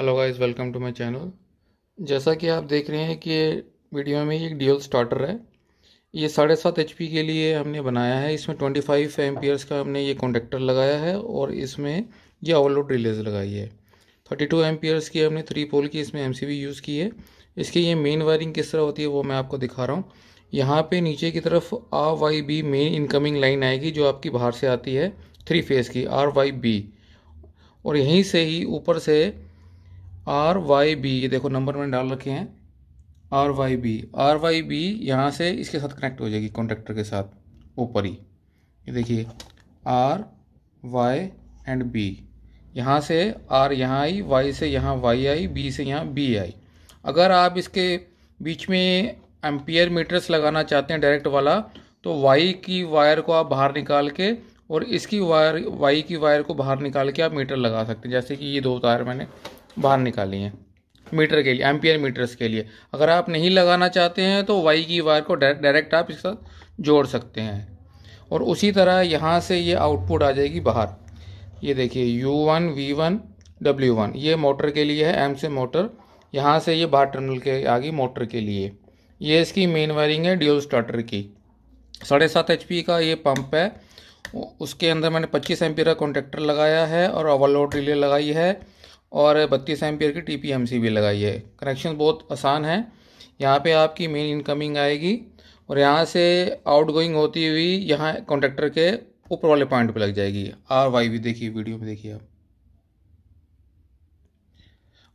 hello guys welcome to my channel जैसा कि आप देख रहे हैं कि वीडियो में एक ड्यूल स्टार्टर है ये साढ़े सात एच के लिए हमने बनाया है इसमें ट्वेंटी फाइव एम्पियर्स का हमने ये कॉन्टेक्टर लगाया है और इसमें ये ओवरलोड रिलेज लगाई है थर्टी टू एम्पियर्स की हमने थ्री पोल की इसमें एम यूज़ की है इसकी ये मेन वायरिंग किस तरह होती है वो मैं आपको दिखा रहा हूँ यहाँ पे नीचे की तरफ R Y B main incoming line आएगी जो आपकी बाहर से आती है थ्री फेज़ की आर वाई बी और यहीं से ही ऊपर से आर वाई बी ये देखो नंबर मैंने डाल रखे हैं R Y B R Y B यहाँ से इसके साथ कनेक्ट हो जाएगी कॉन्ट्रैक्टर के साथ ऊपर ही ये देखिए आर वाई एंड बी यहाँ से आर यहाँ आई वाई से यहाँ वाई आई बी से यहाँ बी आई अगर आप इसके बीच में एम्पियर मीटर्स लगाना चाहते हैं डायरेक्ट वाला तो वाई की वायर को आप बाहर निकाल के और इसकी वायर वाई की वायर को बाहर निकाल के आप मीटर लगा सकते हैं जैसे कि ये दो तार मैंने बाहर निकाली हैं मीटर के लिए एम्पियर मीटर्स के लिए अगर आप नहीं लगाना चाहते हैं तो वाई की वायर को डायरेक्ट आप इसके साथ जोड़ सकते हैं और उसी तरह यहाँ से ये आउटपुट आ जाएगी बाहर ये देखिए U one V one W one ये मोटर के लिए है एम से मोटर यहाँ से ये बाहर टर्मिनल के आगे मोटर के लिए ये इसकी मेन वायरिंग है ड्यूल स्टार्टर की साढ़े सात एच का ये पंप है उसके अंदर मैंने 25 एम्पियर का कॉन्टेक्टर लगाया है और ओवरलोड रिले लगाई है और बत्तीस एम की टी पी एम सी भी लगाई है कनेक्शन बहुत आसान है यहाँ पे आपकी मेन इनकमिंग आएगी और यहाँ से आउट गोइंग होती हुई यहाँ कॉन्ट्रेक्टर के ऊपर वाले पॉइंट पे लग जाएगी आर वाई भी देखिए वीडियो में देखिए आप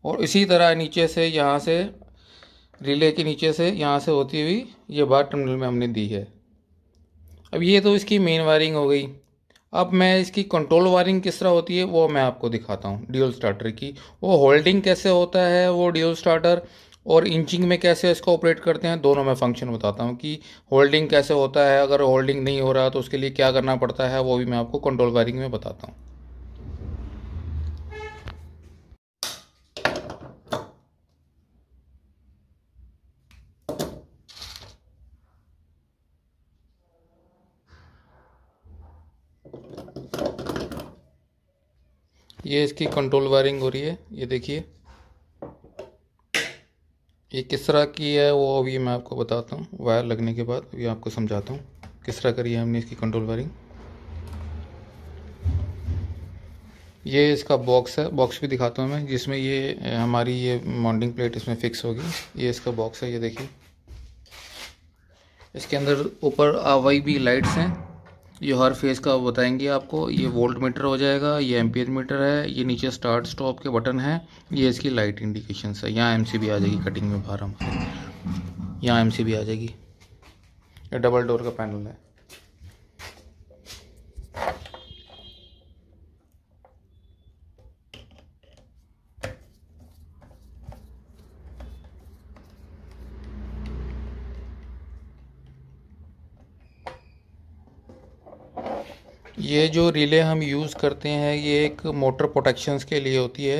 और इसी तरह नीचे से यहाँ से रिले के नीचे से यहाँ से होती हुई ये बात टर्मिनल में हमने दी है अब ये तो इसकी मेन वायरिंग हो गई अब मैं इसकी कंट्रोल वायरिंग किस तरह होती है वो मैं आपको दिखाता हूँ ड्यूल स्टार्टर की वो होल्डिंग कैसे होता है वो ड्यूल स्टार्टर और इंचिंग में कैसे इसको ऑपरेट करते हैं दोनों में फंक्शन बताता हूँ कि होल्डिंग कैसे होता है अगर होल्डिंग नहीं हो रहा तो उसके लिए क्या करना पड़ता है वो भी मैं आपको कंट्रोल वायरिंग में बताता हूँ ये इसकी कंट्रोल वायरिंग हो रही है ये देखिए ये किस तरह की है वो अभी मैं आपको बताता हूँ वायर लगने के बाद ये आपको समझाता हूँ किस तरह करी है हमने इसकी कंट्रोल वायरिंग ये इसका बॉक्स है बॉक्स भी दिखाता हूँ मैं जिसमें ये हमारी ये माउंटिंग प्लेट इसमें फिक्स होगी ये इसका बॉक्स है ये देखिए इसके अंदर ऊपर आवाई भी लाइट्स हैं ये हर फेज़ का बताएंगे आपको ये वोल्ट मीटर हो जाएगा ये एम्पियर मीटर है ये नीचे स्टार्ट स्टॉप के बटन है ये इसकी लाइट इंडिकेशन है यहाँ एम आ जाएगी कटिंग में बाहर हम यहाँ एम आ जाएगी ये डबल डोर का पैनल है ये जो रिले हम यूज़ करते हैं ये एक मोटर प्रोटेक्शंस के लिए होती है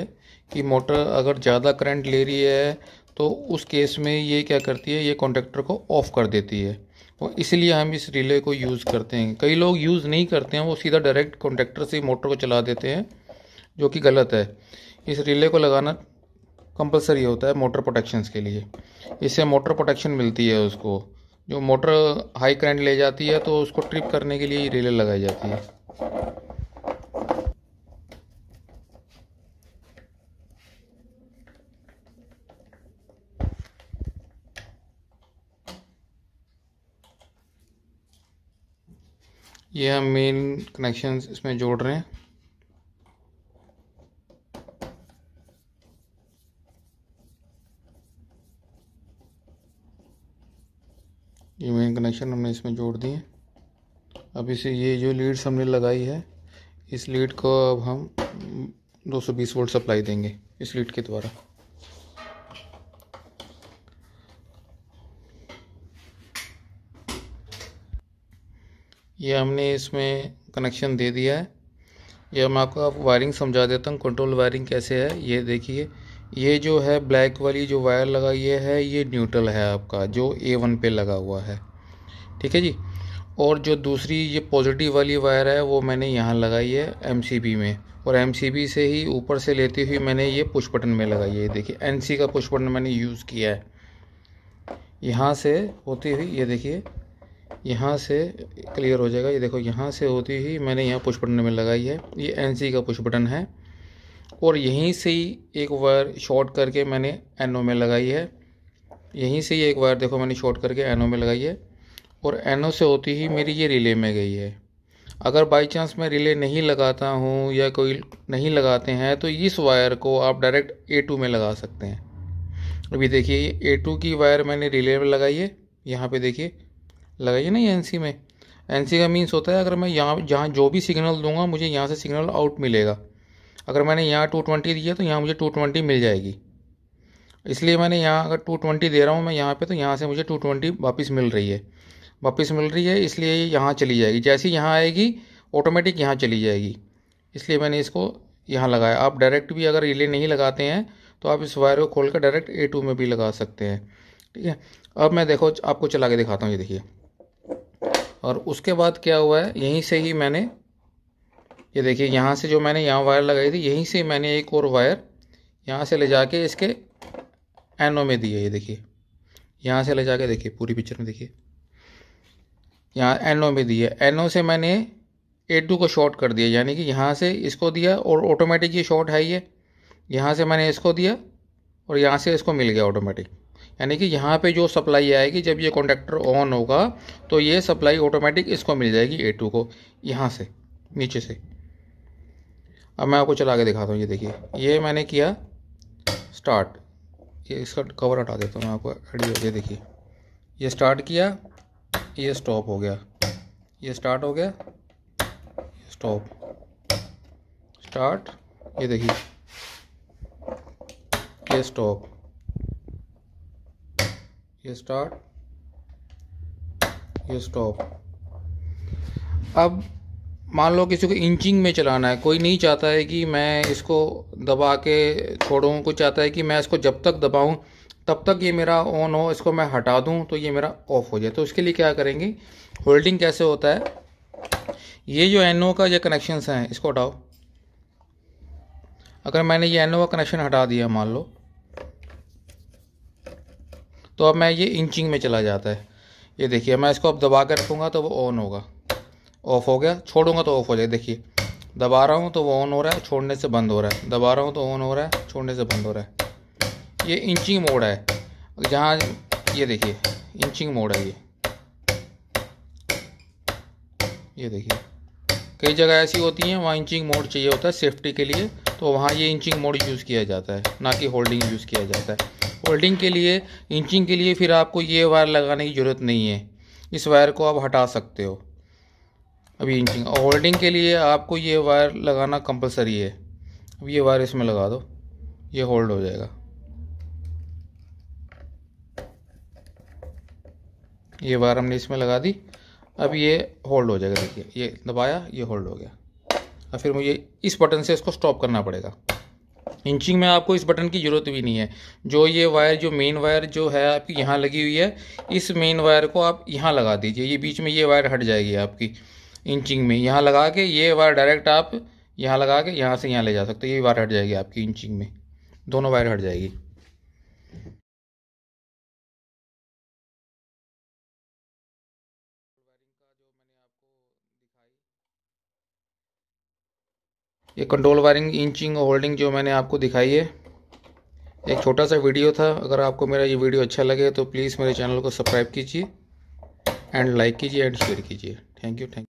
कि मोटर अगर ज़्यादा करंट ले रही है तो उस केस में ये क्या करती है ये कॉन्टेक्टर को ऑफ कर देती है और इसलिए हम इस रिले को यूज़ करते हैं कई लोग यूज़ नहीं करते हैं वो सीधा डायरेक्ट कॉन्टेक्टर से मोटर को चला देते हैं जो कि गलत है इस रिले को लगाना कंपलसरी होता है मोटर प्रोटेक्शंस के लिए इससे मोटर प्रोटेक्शन मिलती है उसको जो मोटर हाई करंट ले जाती है तो उसको ट्रिप करने के लिए ये रिले लगाई जाती है ये हम मेन कनेक्शन इसमें जोड़ रहे हैं ये मेन कनेक्शन हमने इसमें जोड़ दिए अब इसे ये जो लीड्स हमने लगाई है इस लीड को अब हम 220 वोल्ट सप्लाई देंगे इस लीड के द्वारा ये हमने इसमें कनेक्शन दे दिया है ये मैं आपको आप वायरिंग समझा देता हूँ कंट्रोल वायरिंग कैसे है ये देखिए ये जो है ब्लैक वाली जो वायर लगाई है ये न्यूट्रल है आपका जो ए वन पे लगा हुआ है ठीक है जी और जो दूसरी ये पॉजिटिव वाली वायर है वो मैंने यहाँ लगाई है एम में और एम से ही ऊपर से लेती हुई मैंने ये पुश बटन में लगाई है देखिए एन का पुश बटन मैंने यूज़ किया है यहाँ से होती हुई ये देखिए यहाँ से क्लियर हो जाएगा ये देखो यहाँ से होती हुई मैंने यहाँ पुश बटन में लगाई है ये एन का पुश बटन है और यहीं से ही एक वायर शॉर्ट करके मैंने एनओ में लगाई है यहीं से ही एक वायर देखो मैंने शॉर्ट करके एनओ में लगाई है और एनओ से होती ही मेरी ये रिले में गई है अगर बाई चांस मैं रिले नहीं लगाता हूँ या कोई नहीं लगाते हैं तो इस वायर को आप डायरेक्ट ए टू में लगा सकते हैं अभी देखिए ए टू की वायर मैंने रिले में लगाई है यहाँ पे देखिए लगाइए ना एन सी में एन सी का मीन्स होता है अगर मैं यहाँ जहाँ जो भी सिग्नल दूंगा मुझे यहाँ से सिग्नल आउट मिलेगा अगर मैंने यहाँ टू ट्वेंटी दिया तो यहाँ मुझे टू ट्वेंटी मिल जाएगी इसलिए मैंने यहाँ अगर टू ट्वेंटी दे रहा हूँ मैं यहाँ पे तो यहाँ से मुझे टू ट्वेंटी वापस मिल रही है वापस मिल रही है इसलिए ये यहाँ चली जाएगी जैसी यहाँ आएगी ऑटोमेटिक यहाँ चली जाएगी इसलिए मैंने इसको यहाँ लगाया आप डायरेक्ट भी अगर रिले नहीं लगाते हैं तो आप इस वायर को खोल कर डायरेक्ट ए टू में भी लगा सकते हैं ठीक है अब मैं देखो आपको चला के दिखाता हूँ ये देखिए और उसके बाद क्या हुआ है यहीं से ही मैंने ये देखिए यहाँ से जो मैंने यहाँ वायर लगाई थी यहीं से मैंने एक और वायर यहाँ से ले जाके इसके एनो में दिए ये देखिए यहाँ से ले जाके देखिए पूरी पिक्चर में देखिए यहाँ एनो में दिए एनओ एनो से मैंने ए टू को शॉर्ट कर दिया यानी कि यहाँ से इसको दिया और ऑटोमेटिक ये शॉर्ट है ये यहाँ से मैंने इसको दिया और यहाँ से इसको मिल गया ऑटोमेटिक यानी कि यहाँ पे जो सप्लाई आएगी जब ये कॉन्टेक्टर ऑन होगा तो ये सप्लाई ऑटोमेटिक इसको मिल जाएगी ए टू को यहाँ से नीचे से अब मैं आपको चला के दिखाता हूँ ये देखिए ये मैंने किया स्टार्ट ये इसका कवर हटा देता हूँ मैं आपको ये देखिए ये स्टार्ट किया ये स्टॉप हो गया ये स्टार्ट हो गया स्टॉप स्टार्ट ये देखिए ये स्टॉप ये स्टार्ट ये स्टॉप अब मान लो किसी को इंचिंग में चलाना है कोई नहीं चाहता है कि मैं इसको दबा के छोड़ूँ कोई चाहता है कि मैं इसको जब तक दबाऊँ तब तक ये मेरा ऑन हो इसको मैं हटा दूँ तो ये मेरा ऑफ हो जाए तो उसके लिए क्या करेंगे होल्डिंग कैसे होता है ये जो एन का ये कनेक्शंस हैं इसको हटाओ अगर मैंने ये एन का कनेक्शन हटा दिया मान लो तो अब मैं ये इंचिंग में चला जाता है ये देखिए मैं इसको अब दबा कर रखूँगा तो वो ऑन होगा ऑफ हो गया छोड़ूंगा तो ऑफ हो जाएगा देखिए दबा रहा हूँ तो वो ऑन हो रहा है छोड़ने से बंद हो रहा है दबा रहा हूँ तो ऑन हो रहा है छोड़ने से बंद हो रहा है ये इंचिंग मोड है जहाँ ये देखिए इंचिंग मोड है ये ये देखिए कई जगह ऐसी होती हैं वहाँ इंचिंग मोड चाहिए होता है सेफ्टी के लिए तो वहाँ ये इंचिंग मोड यूज़ किया जाता है ना कि होल्डिंग यूज़ किया जाता है होल्डिंग के लिए इंचिंग के लिए फिर आपको ये वायर लगाने की ज़रूरत नहीं है इस वायर को आप हटा सकते हो अभी इंचिंग और होल्डिंग के लिए आपको ये वायर लगाना कंपलसरी है अब ये वायर इसमें लगा दो ये होल्ड हो जाएगा ये वायर हमने इसमें लगा दी अब ये होल्ड हो जाएगा देखिए ये दबाया ये होल्ड हो गया और फिर मुझे इस बटन से इसको स्टॉप करना पड़ेगा इंचिंग में आपको इस बटन की ज़रूरत भी नहीं है जो ये वायर जो मेन वायर जो है आपकी यहाँ लगी हुई है इस मेन वायर को आप यहाँ लगा दीजिए ये बीच में ये वायर हट जाएगी आपकी इंचिंग में यहाँ लगा के ये वायर डायरेक्ट आप यहाँ लगा के यहाँ से यहाँ ले जा सकते हो ये वायर हट जाएगी आपकी इंचिंग में दोनों वायर हट जाएगी ये कंट्रोल वायरिंग इंचिंग होल्डिंग जो मैंने आपको दिखाई है एक छोटा सा वीडियो था अगर आपको मेरा ये वीडियो अच्छा लगे तो प्लीज़ मेरे चैनल को सब्सक्राइब कीजिए एंड लाइक कीजिए एंड शेयर कीजिए थैंक यू थैंक